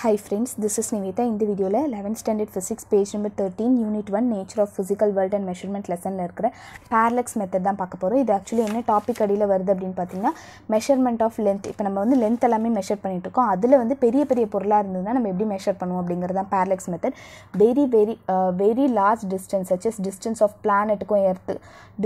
High friends, this is Nivita. இந்த வீடியோவில் eleventh standard physics page number thirteen unit one nature of physical world and measurement லெசனில் இருக்கிற parallax method தான் பார்க்க போகிறோம் இது ஆக்சுவலி என்ன டாபிக் அடியில் வருது அப்படின்னு பார்த்தீங்கன்னா மெஷர்மெண்ட் ஆஃப் லென்த் இப்போ நம்ம வந்து லென்த் எல்லாமே மெஷர் பண்ணிட்டு இருக்கோம் அதில் வந்து பெரிய பெரிய பொருளாக இருந்ததுன்னா நம்ம எப்படி மெஷர் பண்ணுவோம் அப்படிங்கிறது தான் parallax method very very very large distance such as distance of பிளானெட்டுக்கும் earth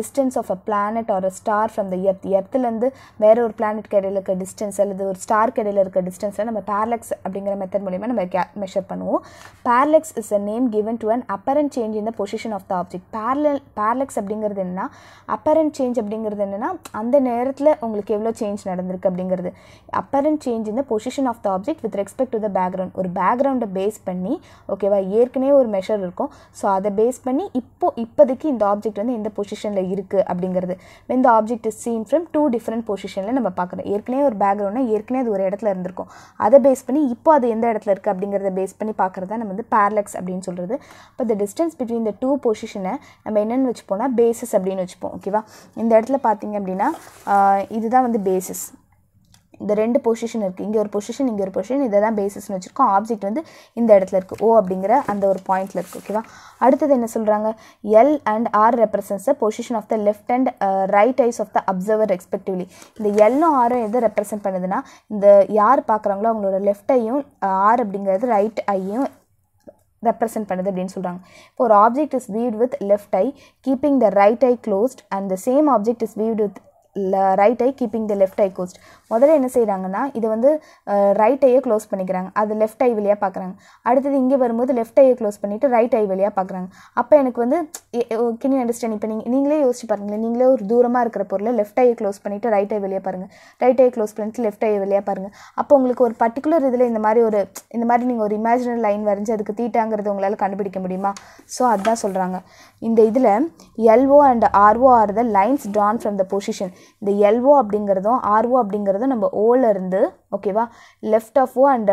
distance of a planet or a star from the earth எர்த்துலேருந்து வேற ஒரு பிளானெட் இடையில இருக்க டிஸ்டன்ஸ் அல்லது ஒரு ஸ்டார் இடையில இருக்க டிஸ்டன்ஸில் நம்ம பேரலக்ஸ் அப்படிங்கிற மெத்தட் மெத்தட் மூலிமா நம்ம மெஷர் பண்ணுவோம் parallax is a name given to an apparent change in the position of the object பேரல பேரலெக்ஸ் அப்படிங்கிறது என்னன்னா அப்பரண்ட் சேஞ்ச் அப்படிங்கிறது என்னன்னா அந்த நேரத்தில் உங்களுக்கு எவ்வளோ சேஞ்ச் நடந்திருக்கு அப்படிங்கிறது அப்பரண்ட் சேஞ்ச் இந்த position of the object with respect to the background ஒரு பேக்ரவுண்டை பேஸ் பண்ணி ஓகேவா ஏற்கனவே ஒரு மெஷர் இருக்கும் ஸோ அதை பேஸ் பண்ணி இப்போ இப்போதைக்கு இந்த ஆப்ஜெக்ட் வந்து எந்த பொசிஷனில் இருக்குது அப்படிங்கிறது இந்த object is seen from two different பொசிஷனில் நம்ம பார்க்குறோம் ஏற்கனவே ஒரு பேக்ரவுண்ட்னா ஏற்கனவே அது ஒரு இடத்துல இருந்திருக்கும் அதை பேஸ் பண்ணி இப்போ அது எந்த இடத்துல இருக்குது அப்படிங்கிறத பேஸ் பண்ணி தான் நம்ம வந்து பேரலக்ஸ் அப்படின்னு சொல்கிறது இப்போ இந்த டிஸ்டன்ஸ் பிட்வீன் இந்த டூ பொசிஷனை நம்ம என்னென்னு வச்சுப்போம்னா பேசிஸ் அப்படின்னு வச்சுப்போம் ஓகேவா இந்த இடத்துல பார்த்திங்க அப்படின்னா இதுதான் வந்து பேசிஸ் இந்த ரெண்டு பொசிஷன் இருக்குது இங்கே ஒரு பொசிஷன் இங்கே ஒரு பொசிஷன் இதை தான் பேசிஸ்னு வச்சுருக்கோம் ஆப்ஜெக்ட் வந்து இந்த இடத்துல இருக்குது ஓ அப்படிங்கிற அந்த ஒரு பாயிண்டில் இருக்குது ஓகேவா அடுத்தது என்ன சொல்கிறாங்க L and R represents the position of the left and right eyes of the observer respectively இந்த எல்லும் ஆரும் எதை ரெப்ரசென்ட் பண்ணுதுன்னா இந்த யார் பார்க்குறாங்களோ அவங்களோட லெஃப்ட் ஐயும் ஆர் அப்படிங்கிறது ரைட் ஐயும் ரெப்ரசென்ட் பண்ணுது அப்படின்னு சொல்கிறாங்க இப்போ ஒரு object is viewed with left eye keeping the right eye closed and the same object is viewed with right eye keeping the left eye closed முதல்ல என்ன செய்கிறாங்கன்னா இதை வந்து ரைட் ஐயை க்ளோஸ் பண்ணிக்கிறாங்க அது லெஃப்ட் ஐ வழியாக பார்க்குறாங்க அடுத்தது இங்கே வரும்போது லெஃப்ட் ஐயை க்ளோஸ் பண்ணிவிட்டு ரைட் ஐ வழியாக பார்க்குறாங்க அப்போ எனக்கு வந்து கினி அண்டர்ஸ்டாண்ட் இப்போ நீங்கள் நீங்களே யோசிச்சு பாருங்களேன் நீங்களே ஒரு தூரமாக இருக்கிற பொருளை லெஃப்ட் ஐயை க்ளோஸ் பண்ணிவிட்டு ரைட் ஐ வழியாக பாருங்கள் ரைட் ஐ க்ளோஸ் பண்ணிட்டு லெஃப்ட் ஐ வழியாக பாருங்கள் அப்போ உங்களுக்கு ஒரு பர்டிகுலர் இதில் இந்த மாதிரி ஒரு இந்த மாதிரி நீங்கள் ஒரு இமேஜினல் லைன் வரைஞ்சி அதுக்கு தீட்டாங்கிறது உங்களால் கண்டுபிடிக்க முடியுமா ஸோ அதுதான் சொல்கிறாங்க இந்த இதில் LO and RO are the lines drawn from the position இந்த எல்ஓ அப்படிங்கிறதும் ஆர்ஓ அப்படிங்கிறதும் நம்ம இருந்து ஓகேவா left of O and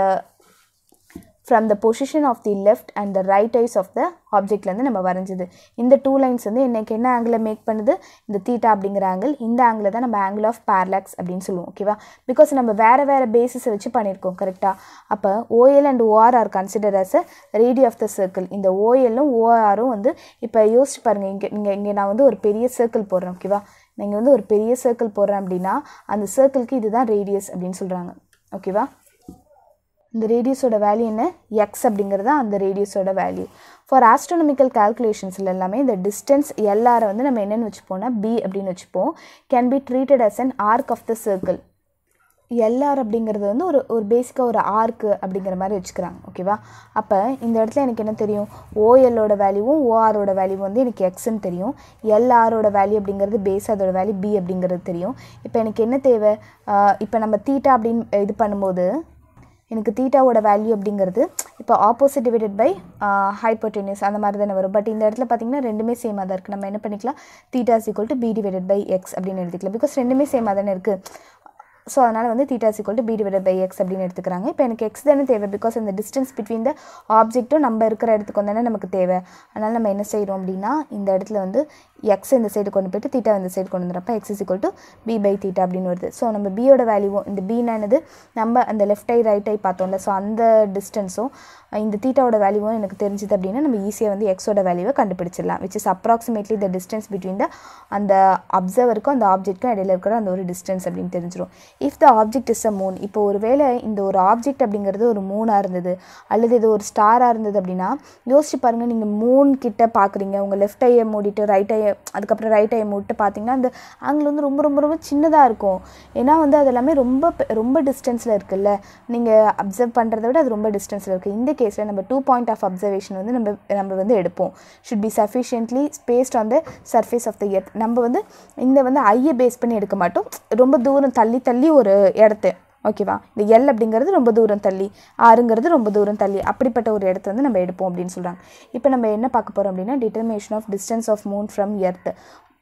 from the position of the left and the right eyes of the ஆப்ஜெக்ட்லேருந்து நம்ம வரைஞ்சது இந்த டூ லைன்ஸ் வந்து இன்றைக்கி என்ன ஆங்கிளை மேக் பண்ணுது இந்த தீட்டா அப்படிங்கிற ஆங்கிள் இந்த ஆங்கிளை தான் நம்ம ஆங்கிள் ஆஃப் பேரலாக்ஸ் அப்படின்னு சொல்லுவோம் ஓகேவா பிகாஸ் நம்ம வேறு வேறு பேசிஸை வச்சு பண்ணியிருக்கோம் கரெக்டாக அப்போ OL and OR are consider as a radius of the circle இந்த ஓஎல்லும் ஓஆரும் வந்து இப்போ யோசிச்சு பாருங்கள் இங்கே இங்கே இங்கே நான் வந்து ஒரு பெரிய சர்க்கிள் போடுறேன் ஓகேவா நான் இங்கே வந்து ஒரு பெரிய சர்க்கிள் போடுறேன் அப்படின்னா அந்த சர்க்கிளுக்கு இதுதான் ரேடியஸ் அப்படின்னு சொல்கிறாங்க ஓகேவா இந்த ரேடியஸோட வேல்யூ என்ன எக்ஸ் அப்படிங்கிறது தான் அந்த ரேடியஸோட வேல்யூ ஃபார் ஆஸ்ட்ரானமிக்கல் கால்குலேஷன்ஸில் எல்லாமே இந்த டிஸ்டன்ஸ் எல்லாரை வந்து நம்ம என்னென்னு வச்சுப்போம்னா பி அப்படின்னு வச்சுப்போம் can be treated as an arc of the circle LR அப்படிங்கிறது வந்து ஒரு ஒரு பேசிக்காக ஒரு ஆர்க்கு அப்படிங்கிற மாதிரி வச்சுக்கிறாங்க ஓகேவா அப்போ இந்த இடத்துல எனக்கு என்ன தெரியும் ஓஎல்லோட வேல்யூவும் ஓஆரோட வேல்யூ வந்து எனக்கு எக்ஸ்ன்னு தெரியும் எல்ஆரோட வேல்யூ அப்படிங்கிறது பேஸ் அதோட வேல்யூ பி அப்படிங்கிறது தெரியும் இப்போ எனக்கு என்ன தேவை இப்போ நம்ம தீட்டா அப்படின்னு இது பண்ணும்போது எனக்கு தீட்டாவோட வேல்யூ அப்படிங்கிறது இப்போ ஆப்போசிட் டிவைடட் பை ஹைப்போட்டினியூஸ் அந்த மாதிரி தானே வரும் பட் இந்த இடத்துல பார்த்திங்கன்னா ரெண்டுமே சேமாக தான் இருக்குது நம்ம என்ன பண்ணிக்கலாம் theta is equal to B divided by X அப்படின்னு எழுதிக்கலாம் பிகாஸ் ரெண்டுமே சேமாக தானே இருக்குது ஸோ அதனால் வந்து theta is equal to B divide by X அப்படின்னு எடுத்துக்கிறாங்க இப்போ எனக்கு எக்ஸ் தானே தேவை பிகாஸ் இந்த டிஸ்டன்ஸ் பிட்வீன் த ஆப்ஜெக்ட்டும் நம்ம இருக்கிற இடத்துக்கு வந்தானே நமக்கு தேவை அதனால் நம்ம என்ன செய்கிறோம் அப்படின்னா இந்த இடத்துல வந்து எக்ஸ் இந்த சைடு கொண்டு போய்ட்டு தீட்டா இந்த சைடு கொண்டு வந்துறப்ப X is equal to B by theta அப்படின்னு வருது ஸோ நம்ம பியோட வேல்யூவும் இந்த பீனானது நம்ம அந்த லெஃப்ட் ஐ ரைட் ஐ பார்த்தோம்ல ஸோ அந்த டிஸ்டன்ஸும் இந்த தீட்டாவோட வேல்யூவும் எனக்கு தெரிஞ்சுது அப்படின்னா நம்ம ஈஸியாக வந்து எக்ஸோட வேல்யூவை கண்டுபிடிச்சிடலாம் which is approximately the distance between the அந்த அப்சர்வருக்கும் அந்த ஆப்ஜெக்ட்க்கும் இடையில இருக்கிற அந்த ஒரு டிஸ்டன்ஸ் அப்படின்னு தெரிஞ்சிடும் if the object is a moon இப்போ ஒரு வேளை இந்த ஒரு ஆப்ஜெக்ட் அப்படிங்கிறது ஒரு மூணாக இருந்தது அல்லது இது ஒரு ஸ்டாராக இருந்தது அப்படின்னா யோசிச்சு பாருங்கள் நீங்கள் மூன் கிட்ட பார்க்குறீங்க உங்கள் லெஃப்ட் ஐயை மூடிட்டு ரைட் ஐயை அதுக்கப்புறம் ரைட் ஐ விட்டு பார்த்தீங்கன்னா அந்த ஆங்கிள் வந்து ரொம்ப ரொம்ப ரொம்ப சின்னதாக இருக்கும் ஏன்னா வந்து அது எல்லாமே ரொம்ப ரொம்ப டிஸ்டன்ஸில் இருக்குல்ல நீங்கள் அப்சர்வ் பண்ணுறத விட அது ரொம்ப டிஸ்டன்ஸில் இருக்குது இந்த கேஸில் நம்ம டூ பாயிண்ட் ஆஃப் அப்சர்வேஷன் வந்து நம்ம நம்ம வந்து எடுப்போம் should be sufficiently spaced on the surface of the earth நம்ம வந்து இந்த வந்து ஐயை பேஸ் பண்ணி எடுக்க மாட்டோம் ரொம்ப தூரம் தள்ளி தள்ளி ஒரு இடத்த ஓகேவா இந்த எல் அப்படிங்கிறது ரொம்ப தூரம் தள்ளி ஆறுங்கிறது ரொம்ப தூரம் தள்ளி அப்படிப்பட்ட ஒரு இடத்த வந்து நம்ம எடுப்போம் அப்படின்னு சொல்கிறாங்க இப்போ நம்ம என்ன பார்க்க போகிறோம் அப்படின்னா determination of distance of moon from earth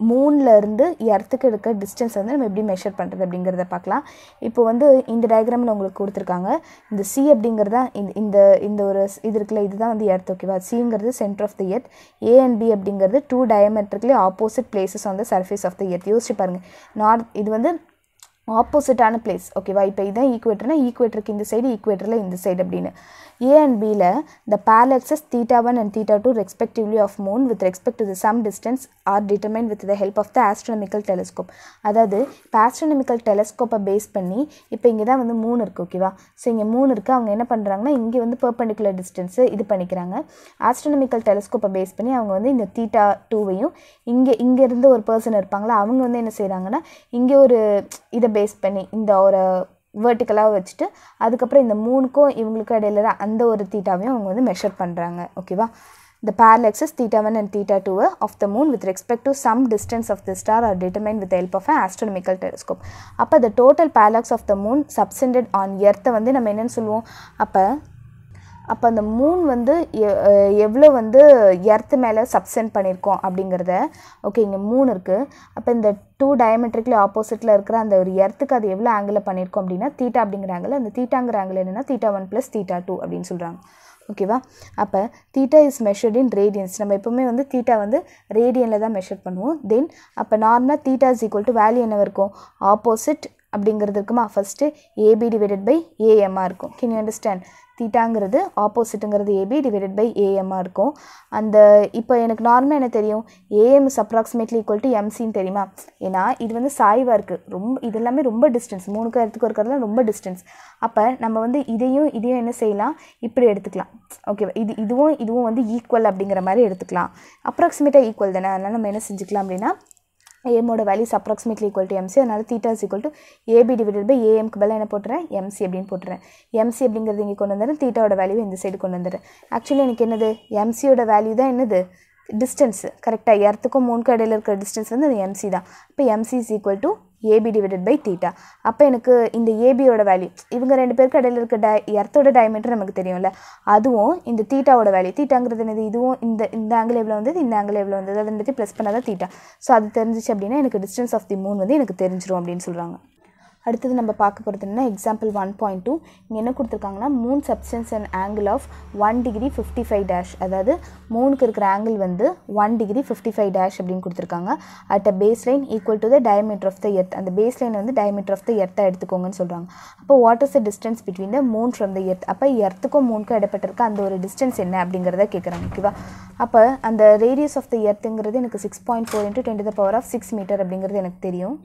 மூன்லேருந்து எர்த்துக்கு இருக்க டிஸ்டன்ஸ் வந்து நம்ம எப்படி மெஷர் பண்ணுறது அப்படிங்கிறத பார்க்கலாம் இப்போ வந்து இந்த டயக்ராமில் உங்களுக்கு கொடுத்துருக்காங்க இந்த சி அப்படிங்கிறதா இந்த இந்த இந்த ஒரு இது இருக்குல்ல இதுதான் வந்து எர்த் ஓகேவா சிங்கிறது centre of the earth A and B அப்படிங்கிறது two diametrically opposite places on the surface of the earth யோசிச்சு பாருங்கள் நார்த் இது வந்து ஆப்போசிட்டான பிளேஸ் ஓகேவா இப்போ இதான் ஈக்குவேட்டர்னா ஈக்குவேட்டருக்கு இந்த சைடு ஈக்குவேட்டரில் இந்த சைடு அப்படின்னு ஏ அண்ட் பியில் the parallaxes theta one and theta two respectively of moon with respect to some distance are determine with the help of the astronomical telescope அதாவது இப்போ ஆஸ்ட்ரானமிக்கல் டெலஸ்கோப்பை பேஸ் பண்ணி இப்போ இங்கே தான் வந்து மூணு இருக்குது ஓகேவா ஸோ இங்கே மூணு இருக்குது அவங்க என்ன பண்ணுறாங்கன்னா இங்கே வந்து பர்பண்டிகுலர் டிஸ்டன்ஸு இது பண்ணிக்கிறாங்க ஆஸ்ட்ரானமிக்கல் டெலஸ்கோப்பை பேஸ் பண்ணி அவங்க வந்து இந்த தீட்டா டூவையும் இங்கே இங்கேருந்து ஒரு பர்சன் இருப்பாங்களா அவங்க வந்து என்ன செய்கிறாங்கன்னா இங்கே ஒரு இதை பேஸ் பண்ணி இந்த ஒரு வேர்ட்டிக்கலாக வச்சுட்டு அதுக்கப்புறம் இந்த மூணுக்கும் இவங்களுக்கும் இடையில தான் அந்த ஒரு தீட்டாவையும் அவங்க வந்து மெஷர் பண்ணுறாங்க ஓகேவா the parallaxes theta one and theta two of the moon with respect to some distance of the star are determine with help of astronomical telescope அப்போ the total parallax of the moon subtended on எர்த்தை வந்து நம்ம என்னென்னு சொல்லுவோம் அப்போ அப்போ அந்த Moon வந்து எவ்வளோ வந்து எர்த்து மேலே சப்சென்ட் பண்ணியிருக்கோம் அப்படிங்கிறத ஓகே இங்கே மூணு இருக்குது அப்போ இந்த டூ டயமெட்ரிக்கில் ஆப்போசிட்டில் இருக்கிற அந்த ஒரு எர்த்துக்கு அது எவ்வளோ ஆங்கிளில் பண்ணியிருக்கோம் அப்படின்னா தீட்டா அப்படிங்கிற ஆங்கிள் அந்த தீட்டாங்கிற ஆங்கிள் என்னென்னா theta one plus theta two அப்படின்னு சொல்கிறாங்க ஓகேவா அப்போ theta is measured in radians நம்ம எப்போவுமே வந்து தீட்டா வந்து ரேடியனில் தான் மெஷர் பண்ணுவோம் தென் அப்போ நார்மலாக theta is equal to value என்ன இருக்கும் ஆப்போசிட் அப்படிங்கிறது இருக்குமா ஃபஸ்ட்டு ஏபி டிவைடட் பை ஏஎம்மாக இருக்கும் கேன் யூ அண்டர்ஸ்டாண்ட் தீட்டாங்கிறது ஆப்போசிட்டுங்கிறது ஏபி டிவைடட் பை ஏஎம்மாக இருக்கும் அந்த uh, இப்போ எனக்கு நார்மலாக என்ன தெரியும் AM is approximately equal to எம்சின்னு தெரியுமா ஏன்னா இது வந்து சாய்வாக இருக்குது ரொம்ப இது எல்லாமே ரொம்ப டிஸ்டன்ஸ் மூணு கருத்துக்கு இருக்கிறதுலாம் ரொம்ப டிஸ்டன்ஸ் அப்போ நம்ம வந்து இதையும் இதையும் என்ன செய்யலாம் இப்படி எடுத்துக்கலாம் ஓகேவா இது இதுவும் இதுவும் வந்து ஈக்குவல் அப்படிங்கிற மாதிரி எடுத்துக்கலாம் அப்ராக்சிமேட்டாக ஈக்குவல் தானே அதனால் நம்ம என்ன செஞ்சுக்கலாம் அப்படின்னா ஏமோட values approximately equal to MC அதனால் theta equal to AB divided by ஏஎம்க்கு பதில் என்ன போட்டுறேன் எம்சி அப்படின்னு போட்டுறேன் எம்சி அப்படிங்கிறது இங்கே கொண்டு வந்துடுறேன் தீட்டாவோட வேல்யூ இந்த சைடு கொண்டு வந்துடுறேன் ஆக்சுவலி எனக்கு என்னது எம்சியோட வேல்யூ தான் என்னது டிஸ்டன்ஸ் கரெக்டாக இரத்துக்கும் மூணுக்கு இடையில இருக்கிற டிஸ்டன்ஸ் வந்து அது எம்சி தான் இப்போ MC is equal to AB divided by theta அப்போ எனக்கு இந்த ஏபியோட வேல்யூ இவங்க ரெண்டு பேருக்கு இடையில இருக்க டை எர்த்தோட டயமீட்டர் நமக்கு தெரியும்ல அதுவும் இந்த தீட்டாவோட வேல்யூ தீட்டாங்கிறது என்னது இதுவும் இந்த இந்த ஆங்கிள் எவ்வளோ வந்தது இந்த ஆங்கிள் எவ்வளோ வந்தது அதை பற்றி ப்ளஸ் பண்ணாதான் தீட்டா ஸோ அது தெரிஞ்சிச்சு அப்படின்னா எனக்கு டிஸ்டன்ஸ் ஆஃப் தி மூன் வந்து எனக்கு தெரிஞ்சிடும் அப்படின்னு சொல்கிறாங்க அடுத்தது நம்ம பார்க்க போகிறது என்ன எக்ஸாம்பிள் ஒன் பாயிண்ட் டூ இங்கே என்ன கொடுத்துருக்காங்கன்னா moon subtends and angle of one degree fifty five dash அதாவது மூணுக்கு இருக்கிற ஆங்கிள் வந்து one degree fifty five dash அப்படின்னு கொடுத்துருக்காங்க at a base line equal to the diameter of the earth அந்த பேஸ் லைன் வந்து டயமீட்டர் ஆஃப் த எர்த்தாக எடுத்துக்கோங்கன்னு சொல்கிறாங்க அப்போ what is the distance between the moon from the earth அப்போ எர்த்துக்கும் மூணுக்கும் இடப்பட்டிருக்க அந்த ஒரு டிஸ்டன்ஸ் என்ன அப்படிங்கிறத கேட்குறாங்க ஓகேவா அப்போ அந்த ரேடியஸ் ஆஃப் த எர்த்துங்கிறது எனக்கு six point four into ten the power of six metre அப்படிங்கிறது எனக்கு தெரியும்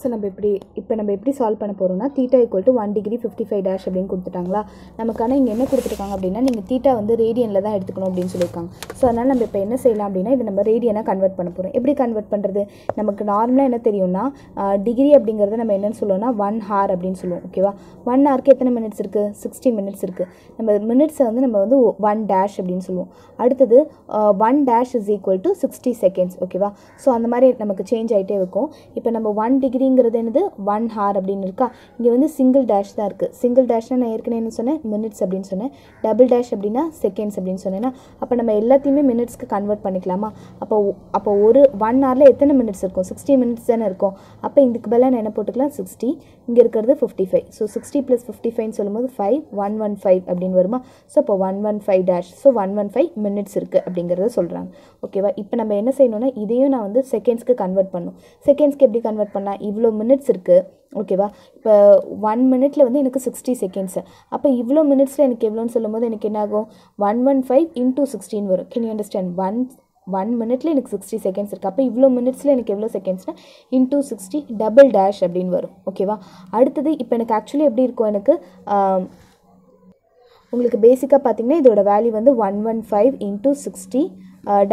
ஸோ நம்ம எப்படி இப்போ நம்ம எப்படி சால்வ் பண்ண போகிறோம்னா theta equal to one degree fifty five dash அப்படின்னு கொடுத்துட்டாங்களா நமக்கான இங்கே என்ன கொடுத்துருக்காங்க அப்படின்னா நீங்கள் தீட்டா வந்து ரேடியனில் தான் எடுத்துக்கணும் அப்படின்னு சொல்லியிருக்காங்க ஸோ அதனால் நம்ம இப்போ என்ன செய்யலாம் அப்படின்னா இது நம்ம ரேடியனாக கன்வெர்ட் பண்ண போகிறோம் எப்படி கன்வெர்ட் பண்ணுறது நமக்கு நார்மலாக என்ன தெரியும்னா டிகிரி அப்படிங்கிறத நம்ம என்னென்னு சொல்லுவோம்னா ஒன் ஹார் அப்படின்னு சொல்லுவோம் ஓகேவா ஒன் ஹார்க்கு எத்தனை மினிட்ஸ் இருக்குது சிக்ஸ்டி மினிட்ஸ் இருக்குது நம்ம மினிட்ஸை வந்து நம்ம வந்து ஒன் டேஷ் அப்படின்னு சொல்லுவோம் அடுத்தது one dash is equal to sixty seconds ஓகேவா ஸோ அந்த மாதிரி நமக்கு சேஞ்ச் ஆகிட்டே இருக்கும் இப்போ நம்ம ஒன் டிகிரி டிகிரிங்கிறது என்னது ஒன் ஹார் அப்படின்னு இருக்கா இங்கே வந்து சிங்கிள் டேஷ் தான் இருக்குது சிங்கிள் டேஷ்னா நான் ஏற்கனவே என்ன சொன்னேன் மினிட்ஸ் அப்படின்னு சொன்னேன் டபுள் டேஷ் அப்படின்னா செகண்ட்ஸ் அப்படின்னு சொன்னேன்னா அப்போ நம்ம எல்லாத்தையுமே மினிட்ஸ்க்கு கன்வெர்ட் பண்ணிக்கலாமா அப்போ அப்போ ஒரு ஒன் ஹவரில் எத்தனை மினிட்ஸ் இருக்கும் சிக்ஸ்டி மினிட்ஸ் தானே இருக்கும் அப்போ இதுக்கு பதிலாக நான் என்ன போட்டுக்கலாம் சிக்ஸ்டி இங்கே இருக்கிறது fifty five so sixty plus fifty ஃபைவ்னு சொல்லும்போது ஃபைவ் ஒன் ஒன் ஃபைவ் அப்படின்னு வருமா ஸோ அப்போ one one five dash so one one five minutes இருக்குது அப்படிங்கிறத சொல்கிறாங்க ஓகேவா இப்போ நம்ம என்ன செய்யணும்னா இதையும் நான் வந்து செகண்ட்ஸ்க்கு கன்வெர்ட் பண்ணும் செகண்ட்ஸ்க்கு எப்படி கன்வெர்ட் பண்ணால் இவ்வளோ மினிட்ஸ் இருக்குது ஓகேவா இப்போ ஒன் மினிட்ல வந்து எனக்கு சிக்ஸ்டி செகண்ட்ஸு அப்போ இவ்வளோ மினிட்ஸில் எனக்கு எவ்வளோன்னு சொல்லும்போது எனக்கு என்ன ஆகும் one one five into sixteen வரும் can you understand one one மினிட்ல எனக்கு சிக்ஸ்டி செகண்ட்ஸ் இருக்குது அப்போ இவ்வளோ மினிட்ஸில் எனக்கு எவ்வளோ செகண்ட்ஸ்னா இன்டூ சிக்ஸ்டி டபுள் டேஷ் அப்படின்னு வரும் ஓகேவா அடுத்தது இப்போ எனக்கு ஆக்சுவலி எப்படி இருக்கும் எனக்கு உங்களுக்கு பேசிக்காக பார்த்தீங்கன்னா இதோட வேல்யூ வந்து one one five into sixty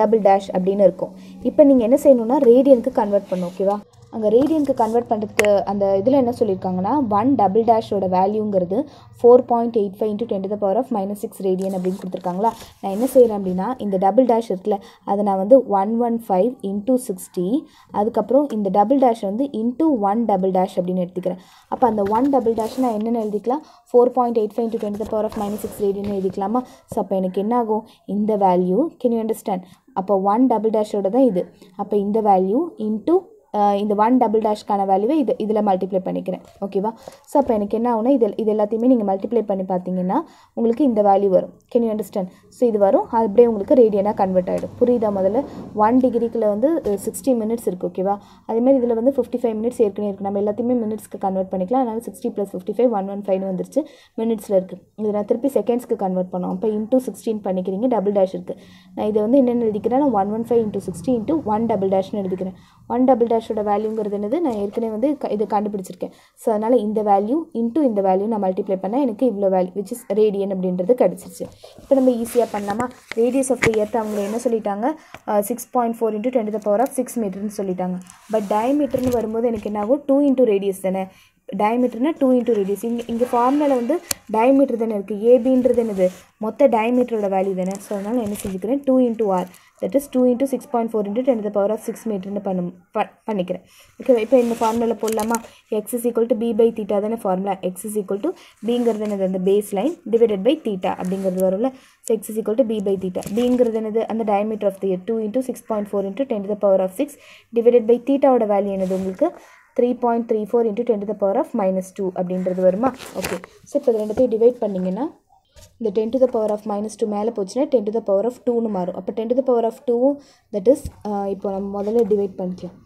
double dash அப்படின்னு இருக்கும் இப்போ நீங்கள் என்ன செய்யணும்னா ரேடியனுக்கு கன்வெர்ட் பண்ணும் ஓகேவா அங்கே ரேடியனுக்கு கன்வெர்ட் பண்ணுறதுக்கு அந்த இதில் என்ன சொல்லியிருக்காங்கன்னா ஒன் டபுள் டேஷோட வேல்யூங்கிறது four point eight five into ten the power of minus six radian அப்படின்னு கொடுத்துருக்காங்களா நான் என்ன செய்கிறேன் அப்படின்னா இந்த டபுள் டேஷ் இருக்குல்ல அதை நான் வந்து one one five into sixty அதுக்கப்புறம் இந்த டபுள் டேஷ் வந்து இன்ட்டு ஒன் டபுள் டேஷ் அப்படின்னு எடுத்துக்கிறேன் அப்போ அந்த ஒன் டபுள் டேஷ் நான் என்னென்னு எழுதிக்கலாம் four point eight five into ten the power of minus six radian எழுதிக்கலாமா ஸோ அப்போ எனக்கு என்ன ஆகும் இந்த வேல்யூ கேன் யூ அண்டர்ஸ்டாண்ட் அப்போ ஒன் டபுள் டேஷோட தான் இது அப்போ இந்த வேல்யூ இன்ட்டு இந்த ஒன் டபுள் டேஷ்க்கான வேல்யூவை இது இதில் மல்டிப்ளை பண்ணிக்கிறேன் ஓகேவா ஸோ அப்போ எனக்கு என்ன ஆகுனா இது இது எல்லாத்தையுமே நீங்கள் மல்டிப்ளை பண்ணி பார்த்தீங்கன்னா உங்களுக்கு இந்த வேல்யூ வரும் கேன் யூ அண்டர்ஸ்டாண்ட் ஸோ இது வரும் அப்படியே உங்களுக்கு ரேடியனாக கன்வெர்ட் ஆகிடும் புரியுதா முதல்ல ஒன் டிகிரிக்குள்ள வந்து சிக்ஸ்டி மினிட்ஸ் இருக்குது ஓகேவா அதேமாதிரி இதில் வந்து ஃபிஃப்டி ஃபைவ் மினிட்ஸ் ஏற்கனவே இருக்குது நம்ம எல்லாத்தையுமே மினிட்ஸ்க்கு கன்வெர்ட் பண்ணிக்கலாம் அதனால் sixty plus fifty five one one ஃபைவ்னு வந்துருச்சு மினிட்ஸில் இருக்குது இதை நான் திருப்பி செகண்ட்ஸ்க்கு கன்வெர்ட் பண்ணோம் அப்போ இன்டூ சிக்ஸ்டீன் பண்ணிக்கிறீங்க டபுள் டேஷ் இருக்குது நான் இதை வந்து என்னென்ன எழுதிக்கிறேன் நான் one one five into sixty into one double டேஷ்னு எழுதிக்கிறேன் ஒன் டபுள் டேஷோட வேல்யூங்கிறது என்னது நான் ஏற்கனவே வந்து இது கண்டுபிடிச்சிருக்கேன் ஸோ அதனால் இந்த வேல்யூ இன்ட்டு இந்த வேல்யூ நான் மல்டிப்ளை பண்ணால் எனக்கு இவ்வளோ வேல்யூ விச் இஸ் ரேடியன் அப்படின்றது கிடச்சிருச்சு இப்போ நம்ம ஈஸியாக பண்ணலாமா ரேடியஸ் ஆஃப் த இயர்த்து அவங்க என்ன சொல்லிட்டாங்க six point four into ten the power of six மீட்டர்னு சொல்லிட்டாங்க பட் டயமீட்டர்னு வரும்போது எனக்கு என்ன ஆகும் டூ இன்ட்டு ரேடியஸ் தானே டயமீட்டர்னா டூ இன்டூ ரேடியஸ் இங்கே இங்கே ஃபார்முலாவில் வந்து டயமீட்டர் தானே இருக்குது ஏபின்றது என்னது மொத்த டயமீட்டரோட வேல்யூ தானே ஸோ அதனால் என்ன செஞ்சுக்கிறேன் two into R that is two into six point four into ten the power of six மீட்டர்னு பண்ண பண்ணிக்கிறேன் ஓகேவா இப்போ இந்த ஃபார்முலாவில் போடலாமா X is equal to B by theta தானே formula X is equal to பிங்கிறது என்னது அந்த base line divided by theta அப்படிங்கிறது வரும்ல so X is equal to B by theta பிங்கிறது என்னது அந்த diameter of the two into six point four into ten the power of six divided by தீட்டாவோட value என்னது உங்களுக்கு three point three four into ten the power of minus two அப்படின்றது வருமா okay so இப்போ ரெண்டுத்தையும் டிவைட் பண்ணிங்கன்னா இந்த ten to the power of minus two மேலே போச்சுன்னா ten to the power of டூன்னு மாறும் அப்போ ten to the power of two that is இப்போ நம்ம முதல்ல டிவைட் பண்ணிக்கலாம்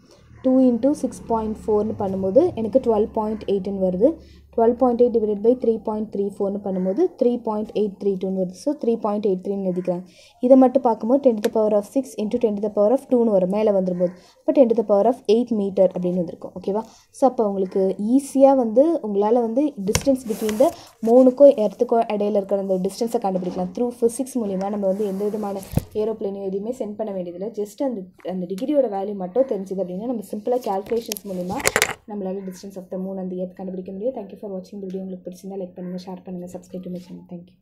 டூ இன்ட்டு சிக்ஸ் பாயிண்ட் ஃபோர்னு பண்ணும்போது எனக்கு டுவெல் பாயிண்ட் எயிட்டுன்னு வருது twelve point eight divided by three point three ஃபோர்னு பண்ணும்போது த்ரீ பாயிண்ட் எயிட் த்ரீ டூன்னு வருது ஸோ த்ரீ பாயிண்ட் எயிட் த்ரீன்னு எழுதிக்கிறாங்க இதை மட்டும் பார்க்கும்போது ten the power of six into ten the power of டூன்னு வரும் மேலே வந்துரும்போது but ten the power of eight meter அப்படின்னு வந்திருக்கும் ஓகேவா ஸோ அப்போ உங்களுக்கு ஈஸியாக வந்து உங்களால் வந்து டிஸ்டன்ஸ் பிட்வீன் த மூணுக்கோ எர்த்துக்கோ இடையில இருக்கிற அந்த டிஸ்டன்ஸை கண்டுபிடிக்கலாம் த்ரூ ஃபிசிக்ஸ் மூலிமா நம்ம வந்து எந்த விதமான ஏரோப்ளைனையும் எதுவுமே சென்ட் பண்ண வேண்டியதில்லை ஜஸ்ட் அந்த அந்த டிகிரியோட வேல்யூ மட்டும் தெரிஞ்சுது அப்படின்னா நம்ம சிம்பிளாக கேல்குலேஷன்ஸ் மூலிமா நம்மளால டிஸ்டன்ஸ் ஆஃப் த மூணு அந்த எர்த் கண்டுபிடிக்க முடியும் தேங்க்யூ ஃபார் ஃபார் வாட்சிங் வீடியோ உங்களுக்கு பிடிச்சிருந்தா லைக் பண்ணுங்கள் ஷேர் பண்ணுங்கள் சப்ஸ்கிரைப் பண்ணி சேனல் தேங்க்யூ